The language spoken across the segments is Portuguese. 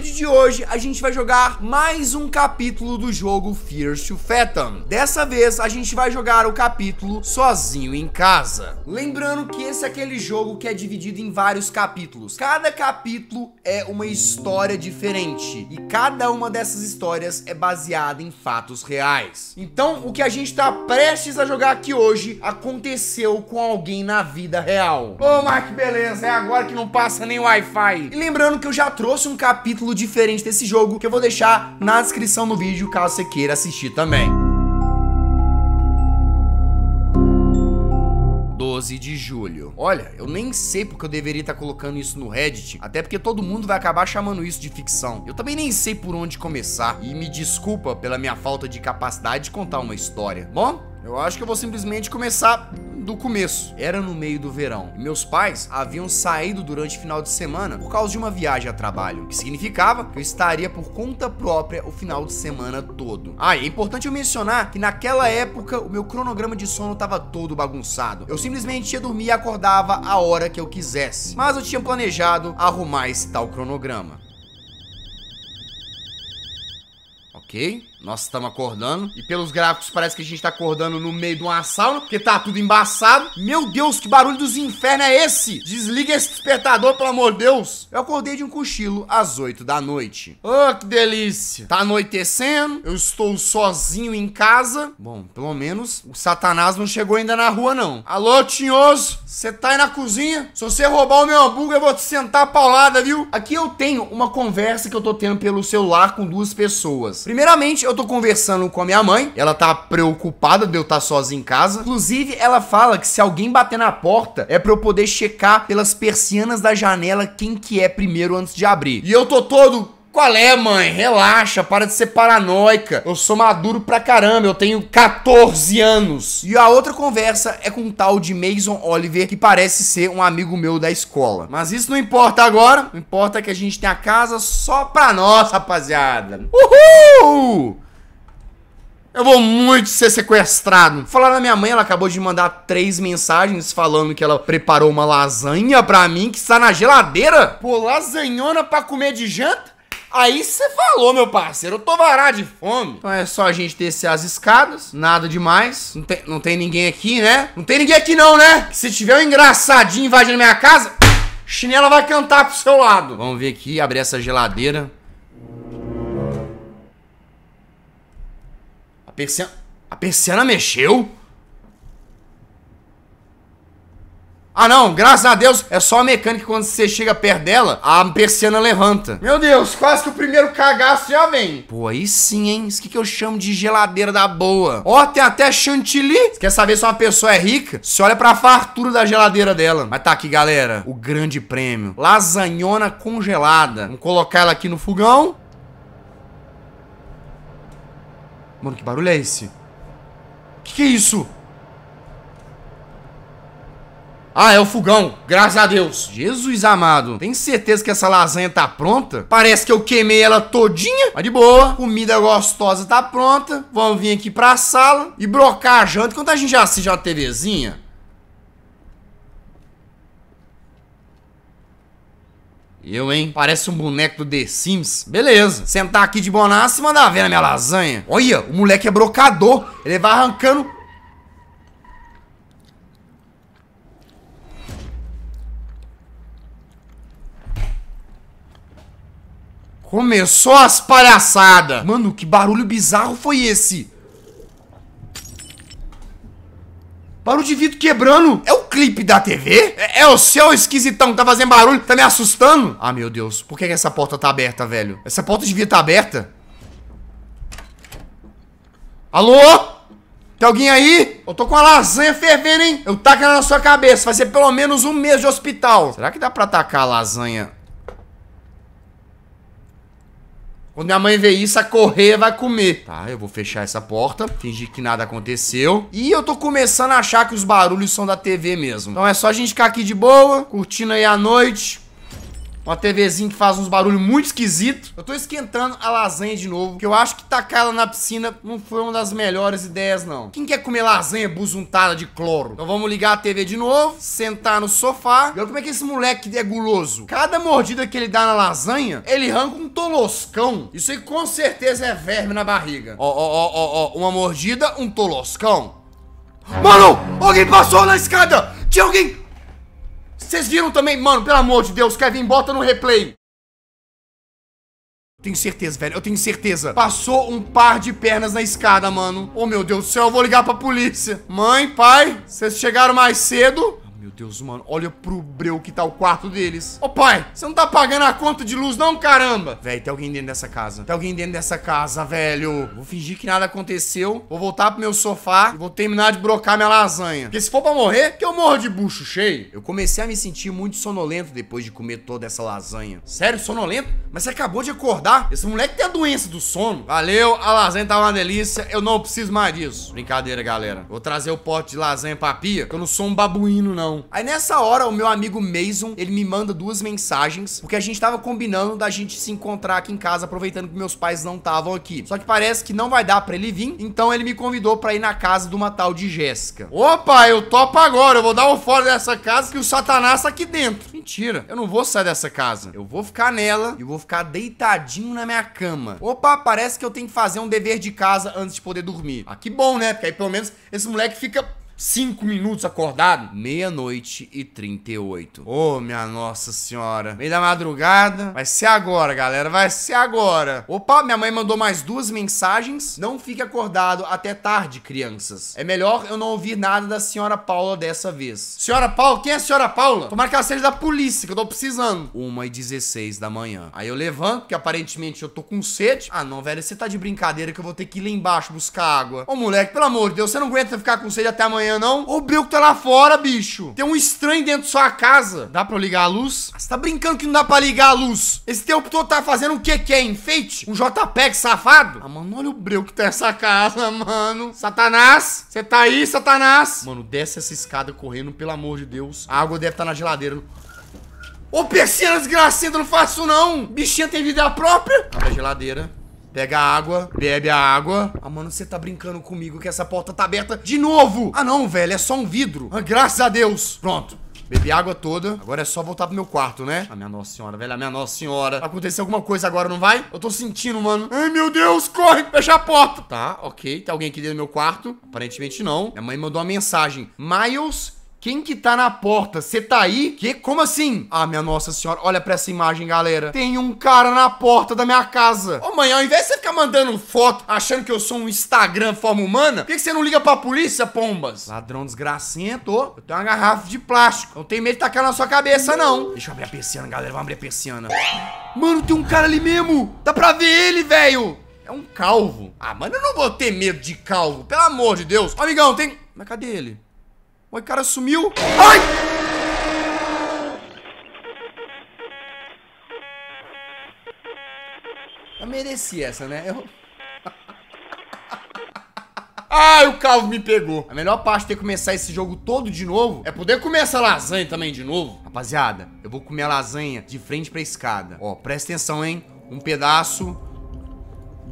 vídeo de hoje a gente vai jogar mais um capítulo do jogo Fierce to Phantom. Dessa vez a gente vai jogar o capítulo sozinho em casa. Lembrando que esse é aquele jogo que é dividido em vários capítulos. Cada capítulo é uma história diferente e cada uma dessas histórias é baseada em fatos reais. Então o que a gente está prestes a jogar aqui hoje aconteceu com alguém na vida real. Ô, oh, Mark, beleza, é agora que não passa nem Wi-Fi. E lembrando que eu já trouxe um capítulo diferente desse jogo que eu vou deixar na descrição do vídeo caso você queira assistir também. 12 de julho. Olha, eu nem sei porque eu deveria estar tá colocando isso no Reddit, até porque todo mundo vai acabar chamando isso de ficção. Eu também nem sei por onde começar, e me desculpa pela minha falta de capacidade de contar uma história. Bom, eu acho que eu vou simplesmente começar do começo. Era no meio do verão. Meus pais haviam saído durante o final de semana por causa de uma viagem a trabalho, que significava que eu estaria por conta própria o final de semana todo. Ah, é importante eu mencionar que naquela época o meu cronograma de sono estava todo bagunçado. Eu simplesmente ia dormir e acordava a hora que eu quisesse. Mas eu tinha planejado arrumar esse tal cronograma. Ok? Nós estamos acordando. E pelos gráficos parece que a gente está acordando no meio de uma sauna, porque tá tudo embaçado. Meu Deus, que barulho dos infernos é esse? Desliga esse despertador, pelo amor de Deus. Eu acordei de um cochilo às 8 da noite. Oh, que delícia. Tá anoitecendo, eu estou sozinho em casa. Bom, pelo menos o Satanás não chegou ainda na rua, não. Alô, Tinhoso, você tá aí na cozinha? Se você roubar o meu hambúrguer, eu vou te sentar a paulada, viu? Aqui eu tenho uma conversa que eu tô tendo pelo celular com duas pessoas. Primeiramente, eu eu tô conversando com a minha mãe, ela tá preocupada de eu estar tá sozinho em casa. Inclusive, ela fala que se alguém bater na porta, é pra eu poder checar pelas persianas da janela quem que é primeiro antes de abrir. E eu tô todo qual é, mãe? Relaxa, para de ser paranoica. Eu sou maduro pra caramba, eu tenho 14 anos. E a outra conversa é com um tal de Mason Oliver, que parece ser um amigo meu da escola. Mas isso não importa agora, o importa é que a gente tem a casa só pra nós, rapaziada. Uhul! Eu vou muito ser sequestrado. Falar na minha mãe, ela acabou de mandar três mensagens falando que ela preparou uma lasanha pra mim que está na geladeira. Pô, lasanhona pra comer de janta? Aí você falou, meu parceiro, eu tô varado de fome. Então é só a gente descer as escadas, nada demais. Não tem, não tem ninguém aqui, né? Não tem ninguém aqui não, né? Se tiver um engraçadinho invadindo minha casa, chinela vai cantar pro seu lado. Vamos ver aqui, abrir essa geladeira. A persiana... A persiana mexeu? Ah não, graças a Deus, é só a mecânica quando você chega perto dela, a persiana levanta. Meu Deus, quase que o primeiro cagaço já vem. Pô, aí sim, hein? Isso que, eu chamo de geladeira da boa. Ó, tem até chantilly. Você quer saber se uma pessoa é rica? Se olha pra fartura da geladeira dela. Mas tá aqui, galera, o grande prêmio. Lasanhona congelada. Vamos colocar ela aqui no fogão. Mano, que barulho é esse? Que que é isso? Ah, é o fogão. Graças a Deus. Jesus amado. Tem certeza que essa lasanha tá pronta? Parece que eu queimei ela todinha. Mas de boa. Comida gostosa tá pronta. Vamos vir aqui pra sala e brocar a janta. Quanto a gente já assiste uma TVzinha, Eu, hein? Parece um boneco do The Sims. Beleza. Sentar aqui de bonaça e mandar ver na minha lasanha. Olha, o moleque é brocador. Ele vai arrancando... Começou as palhaçadas. Mano, que barulho bizarro foi esse? Barulho de vidro quebrando. É o clipe da TV? É, é o seu esquisitão que tá fazendo barulho, tá me assustando? Ah, meu Deus. Por que, que essa porta tá aberta, velho? Essa porta devia estar tá aberta. Alô? Tem alguém aí? Eu tô com a lasanha fervendo, hein? Eu taco na sua cabeça. Vai ser pelo menos um mês de hospital. Será que dá pra atacar a lasanha Quando minha mãe vê isso, a correr vai comer. Tá, eu vou fechar essa porta, fingir que nada aconteceu. E eu tô começando a achar que os barulhos são da TV mesmo. Então é só a gente ficar aqui de boa, curtindo aí a noite, uma TVzinha que faz uns barulhos muito esquisitos. Eu tô esquentando a lasanha de novo, que eu acho que tacar ela na piscina não foi uma das melhores ideias, não. Quem quer comer lasanha busuntada de cloro? Então vamos ligar a TV de novo, sentar no sofá. E olha como é que esse moleque é guloso. Cada mordida que ele dá na lasanha, ele arranca um toloscão. Isso aí com certeza é verme na barriga. Ó, ó, ó, ó, ó. Uma mordida, um toloscão. Mano, alguém passou na escada! Tinha alguém vocês viram também? Mano, pelo amor de Deus, Kevin, bota no replay. Tenho certeza, velho. Eu tenho certeza. Passou um par de pernas na escada, mano. Oh, meu Deus do céu. Eu vou ligar pra polícia. Mãe, pai, vocês chegaram mais cedo? Deus, mano. Olha pro breu que tá o quarto deles. Ô, pai, você não tá pagando a conta de luz não, caramba? Véi, tem alguém dentro dessa casa. Tem alguém dentro dessa casa, velho. Vou fingir que nada aconteceu. Vou voltar pro meu sofá e vou terminar de brocar minha lasanha. Porque se for pra morrer, que eu morro de bucho cheio. Eu comecei a me sentir muito sonolento depois de comer toda essa lasanha. Sério, sonolento? Mas você acabou de acordar? Esse moleque tem a doença do sono. Valeu, a lasanha tá uma delícia. Eu não preciso mais disso. Brincadeira, galera. Vou trazer o pote de lasanha pra pia, que eu não sou um babuíno, não. Aí nessa hora, o meu amigo Mason, ele me manda duas mensagens, porque a gente tava combinando da gente se encontrar aqui em casa, aproveitando que meus pais não estavam aqui. Só que parece que não vai dar pra ele vir, então ele me convidou pra ir na casa de uma tal de Jéssica. Opa, eu topo agora, eu vou dar um fora dessa casa que o satanás tá aqui dentro. Mentira, eu não vou sair dessa casa. Eu vou ficar nela e vou ficar deitadinho na minha cama. Opa, parece que eu tenho que fazer um dever de casa antes de poder dormir. Ah, que bom, né? Porque aí pelo menos esse moleque fica cinco minutos acordado? Meia-noite e 38. Ô, oh, minha nossa senhora. Meio da madrugada. Vai ser agora, galera. Vai ser agora. Opa, minha mãe mandou mais duas mensagens. Não fique acordado até tarde, crianças. É melhor eu não ouvir nada da senhora Paula dessa vez. Senhora Paula? Quem é a senhora Paula? Tomara que ela seja da polícia, que eu tô precisando. 1 e 16 da manhã. Aí eu levanto, que aparentemente eu tô com sede. Ah, não, velho. Você tá de brincadeira que eu vou ter que ir lá embaixo buscar água. Ô, moleque, pelo amor de Deus, você não aguenta ficar com sede até amanhã estranho, não? Ô, o que tá lá fora, bicho. Tem um estranho dentro da sua casa. Dá pra ligar a luz? Ah, você tá brincando que não dá pra ligar a luz? Esse tempo todo tá fazendo o que que é? Enfeite? Um JPEG safado? Ah, mano, olha o breu que tá essa casa, mano. Satanás, você tá aí, Satanás? Mano, desce essa escada correndo, pelo amor de Deus. A água deve estar tá na geladeira. Ô, persiana desgraçada, não faço não. Bichinha tem vida própria. Abre a geladeira. Pega a água, bebe a água. Ah, mano, você tá brincando comigo que essa porta tá aberta de novo. Ah, não, velho, é só um vidro. Ah, graças a Deus. Pronto. Bebi água toda. Agora é só voltar pro meu quarto, né? A ah, minha nossa senhora, velho. A minha nossa senhora. Vai acontecer alguma coisa agora, não vai? Eu tô sentindo, mano. Ai, meu Deus, corre! Fecha a porta. Tá, ok. Tem alguém aqui dentro do meu quarto? Aparentemente não. Minha mãe mandou uma mensagem. Miles quem que tá na porta? Você tá aí? Que? Como assim? Ah, minha nossa senhora, olha pra essa imagem, galera. Tem um cara na porta da minha casa. Ô, mãe, ao invés de você ficar mandando foto achando que eu sou um Instagram forma humana, por que, que você não liga pra polícia, pombas? Ladrão desgracento, ô. Eu tenho uma garrafa de plástico. Não tem medo de tacar na sua cabeça, não. Deixa eu abrir a persiana, galera. Vamos abrir a persiana. Mano, tem um cara ali mesmo. Dá pra ver ele, velho. É um calvo. Ah, mano, eu não vou ter medo de calvo. Pelo amor de Deus. Amigão, tem... Mas cadê ele? O cara sumiu. Ai! Eu mereci essa, né? Eu... Ai, o calvo me pegou. A melhor parte de ter que começar esse jogo todo de novo é poder comer essa lasanha também de novo. Rapaziada, eu vou comer a lasanha de frente pra escada. Ó, presta atenção, hein? Um pedaço,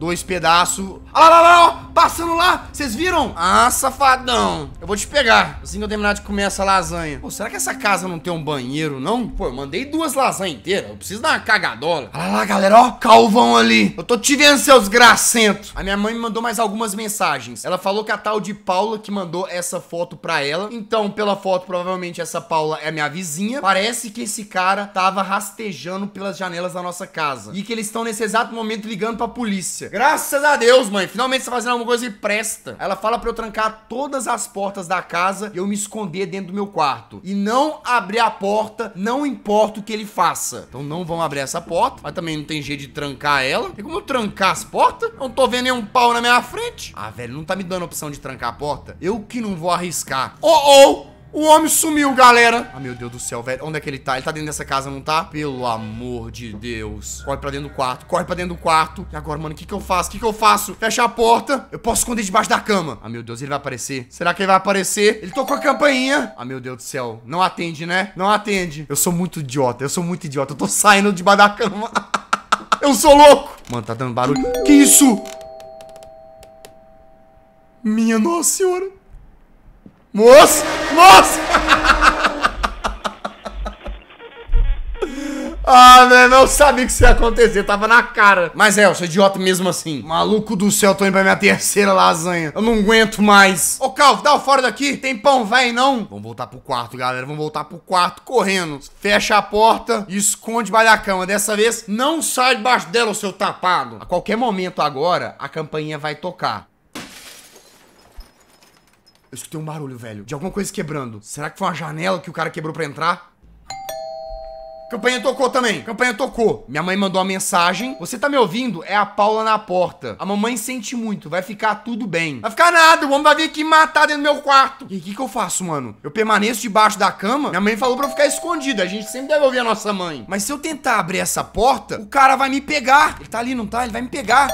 Dois pedaços. Olha lá, lá, lá, ó, passando lá. Vocês viram? Ah, safadão. Eu vou te pegar assim que eu terminar de comer essa lasanha. Pô, será que essa casa não tem um banheiro, não? Pô, eu mandei duas lasanhas inteiras. Eu preciso dar uma cagadola. Olha lá, galera, ó. Calvão ali. Eu tô te vendo, seus gracentos. A minha mãe me mandou mais algumas mensagens. Ela falou que a tal de Paula que mandou essa foto pra ela. Então, pela foto, provavelmente essa Paula é minha vizinha. Parece que esse cara tava rastejando pelas janelas da nossa casa. E que eles estão nesse exato momento ligando pra polícia. Graças a Deus, mãe. Finalmente você tá fazendo alguma coisa e presta. Ela fala pra eu trancar todas as portas da casa e eu me esconder dentro do meu quarto. E não abrir a porta, não importa o que ele faça. Então não vão abrir essa porta, mas também não tem jeito de trancar ela. Tem como eu trancar as portas? não tô vendo nenhum pau na minha frente. Ah, velho, não tá me dando opção de trancar a porta? Eu que não vou arriscar. Ou, oh, oh! O homem sumiu, galera. Ah, meu Deus do céu, velho. Onde é que ele tá? Ele tá dentro dessa casa, não tá? Pelo amor de Deus. Corre pra dentro do quarto. Corre pra dentro do quarto. E agora, mano, o que que eu faço? O que que eu faço? Fecha a porta. Eu posso esconder debaixo da cama. Ah, meu Deus, ele vai aparecer. Será que ele vai aparecer? Ele tocou a campainha. Ah, meu Deus do céu. Não atende, né? Não atende. Eu sou muito idiota. Eu sou muito idiota. Eu tô saindo debaixo da cama. eu sou louco. Mano, tá dando barulho. Que isso? Minha nossa senhora. Moça. Nossa! Ah, velho, né, eu sabia que isso ia acontecer, tava na cara. Mas é, eu sou idiota mesmo assim. Maluco do céu, tô indo pra minha terceira lasanha. Eu não aguento mais. Ô, Cal, dá o fora daqui. Tem pão, vai não? Vamos voltar pro quarto, galera. Vamos voltar pro quarto correndo. Fecha a porta e esconde debaixo da cama. Dessa vez, não sai debaixo dela, seu tapado. A qualquer momento agora, a campainha vai tocar. Eu escutei um barulho, velho, de alguma coisa quebrando. Será que foi uma janela que o cara quebrou pra entrar? Campanha tocou também. Campanha tocou. Minha mãe mandou uma mensagem. Você tá me ouvindo? É a Paula na porta. A mamãe sente muito. Vai ficar tudo bem. Vai ficar nada. O homem vai vir aqui matar dentro do meu quarto. E o que, que eu faço, mano? Eu permaneço debaixo da cama? Minha mãe falou pra eu ficar escondida. A gente sempre deve ouvir a nossa mãe. Mas se eu tentar abrir essa porta, o cara vai me pegar. Ele tá ali, não tá? Ele vai me pegar.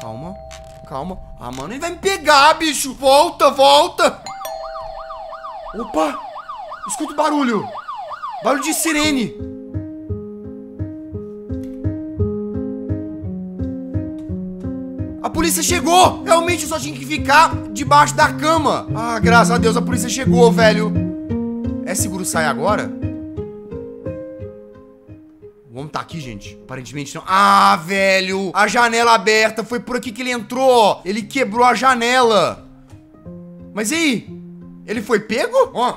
Calma calma. Ah, mano, ele vai me pegar, bicho. Volta, volta. Opa. Escuta o barulho. Barulho de sirene. A polícia chegou. Realmente eu só tinha que ficar debaixo da cama. Ah, graças a Deus a polícia chegou, velho. É seguro sair agora? O homem tá aqui, gente? Aparentemente não. Ah, velho! A janela aberta. Foi por aqui que ele entrou. Ele quebrou a janela. Mas e aí? Ele foi pego? Ó.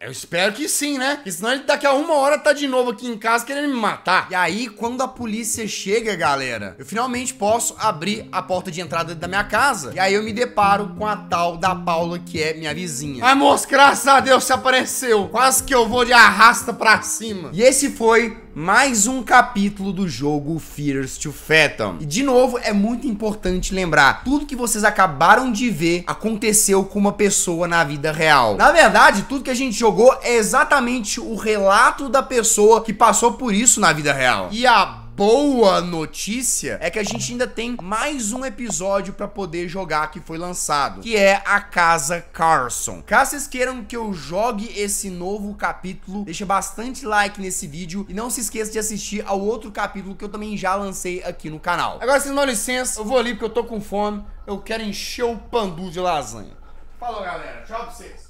Eu espero que sim, né? Porque senão ele daqui a uma hora tá de novo aqui em casa querendo me matar. E aí, quando a polícia chega, galera, eu finalmente posso abrir a porta de entrada da minha casa. E aí eu me deparo com a tal da Paula, que é minha vizinha. Ai, moço, graças a Deus, se apareceu. Quase que eu vou de arrasta pra cima. E esse foi mais um capítulo do jogo Fears to Phantom. E de novo, é muito importante lembrar, tudo que vocês acabaram de ver aconteceu com uma pessoa na vida real. Na verdade, tudo que a gente jogou é exatamente o relato da pessoa que passou por isso na vida real. E a boa notícia é que a gente ainda tem mais um episódio para poder jogar que foi lançado, que é a Casa Carson. Caso vocês queiram que eu jogue esse novo capítulo, deixa bastante like nesse vídeo e não se esqueça de assistir ao outro capítulo que eu também já lancei aqui no canal. Agora, se não dão licença, eu vou ali porque eu tô com fome, eu quero encher o pandu de lasanha. Falou, galera. Tchau pra vocês.